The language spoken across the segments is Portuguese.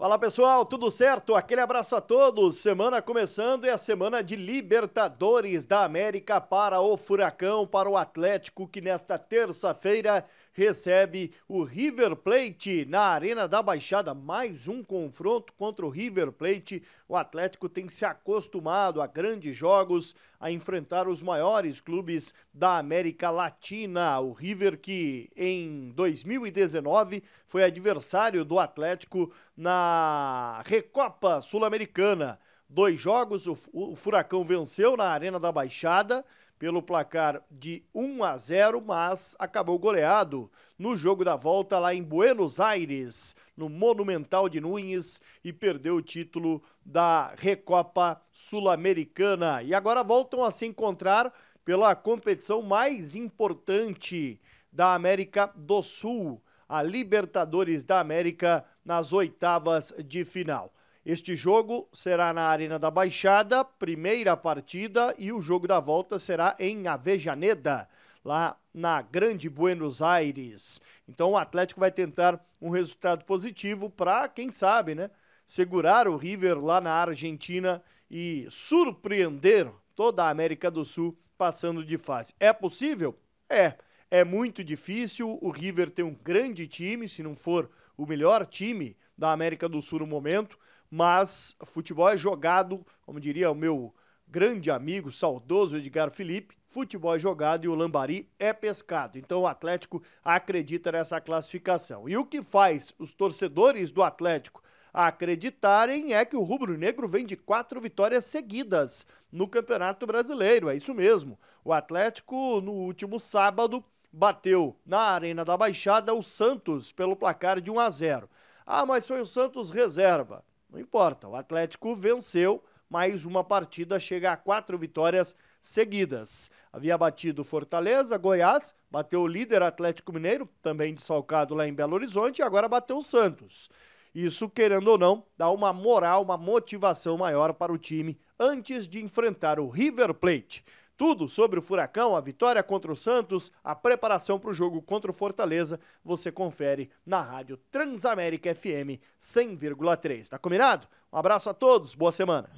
Fala pessoal, tudo certo? Aquele abraço a todos. Semana começando e a semana de Libertadores da América para o Furacão, para o Atlético, que nesta terça-feira recebe o River Plate na Arena da Baixada. Mais um confronto contra o River Plate. O Atlético tem se acostumado a grandes jogos, a enfrentar os maiores clubes da América Latina. O River, que em 2019 foi adversário do Atlético na Recopa Sul-Americana dois jogos. O, o, Furacão venceu na Arena da Baixada pelo placar de 1 a 0, mas acabou goleado no jogo da volta lá em Buenos Aires, no Monumental de Nunes, e perdeu o título da Recopa Sul-Americana. E agora voltam a se encontrar pela competição mais importante da América do Sul, a Libertadores da América, nas oitavas de final. Este jogo será na Arena da Baixada, primeira partida, e o jogo da volta será em Avejaneda, lá na Grande Buenos Aires. Então o Atlético vai tentar um resultado positivo para, quem sabe, né, segurar o River lá na Argentina e surpreender toda a América do Sul passando de fase. É possível? É. É muito difícil. O River tem um grande time, se não for o melhor time da América do Sul no momento mas futebol é jogado, como diria o meu grande amigo, saudoso Edgar Felipe, futebol é jogado e o lambari é pescado. Então o Atlético acredita nessa classificação. E o que faz os torcedores do Atlético acreditarem é que o rubro-negro vem de quatro vitórias seguidas no Campeonato Brasileiro. É isso mesmo. O Atlético, no último sábado, bateu na Arena da Baixada o Santos pelo placar de 1 a 0. Ah, mas foi o Santos reserva. Não importa, o Atlético venceu mais uma partida, chega a quatro vitórias seguidas. Havia batido Fortaleza, Goiás, bateu o líder Atlético Mineiro, também desfalcado lá em Belo Horizonte, e agora bateu o Santos. Isso, querendo ou não, dá uma moral, uma motivação maior para o time antes de enfrentar o River Plate. Tudo sobre o Furacão, a vitória contra o Santos, a preparação para o jogo contra o Fortaleza, você confere na Rádio Transamérica FM 100,3. Tá combinado? Um abraço a todos, boa semana.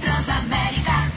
Transamérica.